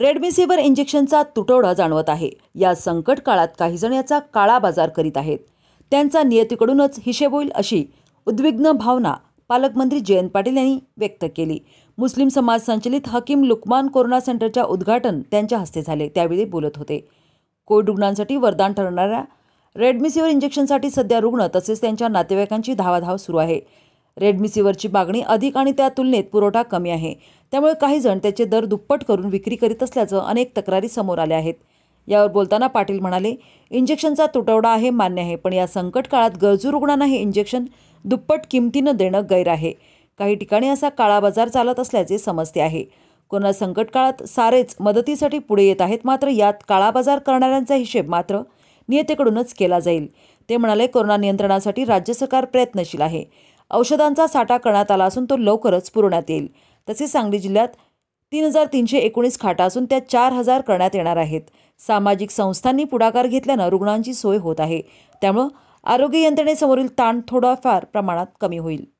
रेडमिसिव्हर इंजेक्शनचा तुटवडा जाणवत आहे या संकट काळात काही जण याचा काळा बाजार करीत आहेत त्यांचा नियतीकडूनच हिशेब होईल अशी उद्विग्न भावना पालकमंत्री जयंत पाटील यांनी व्यक्त केली मुस्लिम समाज संचलित हकीम लुकमान कोरोना सेंटरच्या उद्घाटन त्यांच्या हस्ते झाले त्यावेळी बोलत होते कोविड रुग्णांसाठी वरदान ठरणाऱ्या रेडमिसिव्हर इंजेक्शनसाठी सध्या रुग्ण तसेच त्यांच्या नातेवाईकांची धावाधाव सुरू आहे रेडमिसिव्हरची मागणी अधिक आणि त्या तुलनेत पुरवठा कमी आहे त्यामुळे काही जण त्याचे दर दुप्पट करून विक्री करीत असल्याचं अनेक तक्रारी समोर आल्या आहेत यावर बोलताना पाटील म्हणाले इंजेक्शनचा तुटवडा आहे मान्य आहे पण या संकट काळात गरजू रुग्णांना हे इंजेक्शन दुप्पट किमतीनं देणं गैर आहे काही ठिकाणी असा काळा बाजार चालत असल्याचे समजते आहे कोरोना संकट काळात सारेच मदतीसाठी पुढे येत आहेत मात्र यात काळा बाजार करणाऱ्यांचा हिशेब मात्र नियतेकडूनच केला जाईल ते म्हणाले कोरोना नियंत्रणासाठी राज्य सरकार प्रयत्नशील आहे औषधांचा साठा करण्यात आला असून तो लवकरच पुरवण्यात येईल तसेच सांगली जिल्ह्यात तीन हजार तीनशे एकोणीस खाटा असून त्या चार हजार करण्यात येणार आहेत सामाजिक संस्थांनी पुढाकार घेतल्यानं रुग्णांची सोय होत आहे त्यामुळं आरोग्य यंत्रणेसमोरील ताण थोडाफार प्रमाणात कमी होईल